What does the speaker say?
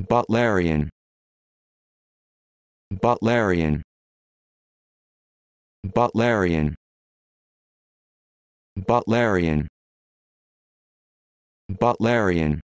Butlerian Butlerian Butlerian Butlerian Butlerian